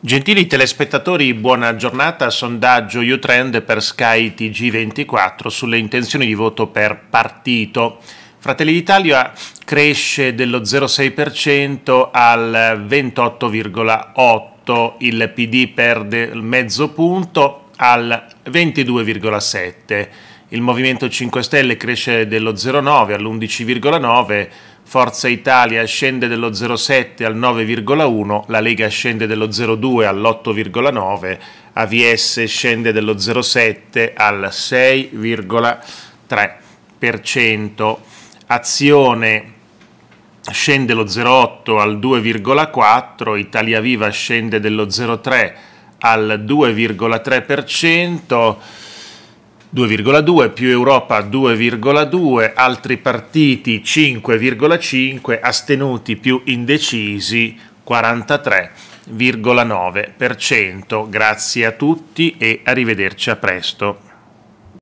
Gentili telespettatori, buona giornata. Sondaggio Utrend per Sky TG24 sulle intenzioni di voto per partito. Fratelli d'Italia cresce dello 0,6% al 28,8%, il PD perde mezzo punto al 22,7% il Movimento 5 Stelle cresce dello 0,9 all'11,9, Forza Italia scende dello 0,7 al 9,1, la Lega scende dello 0,2 all'8,9, AVS scende dello 0,7 al 6,3%, Azione scende lo 0,8 al 2,4, Italia Viva scende dello 0,3 al 2,3%, 2,2, più Europa 2,2, altri partiti 5,5, astenuti più indecisi 43,9%. Grazie a tutti e arrivederci a presto.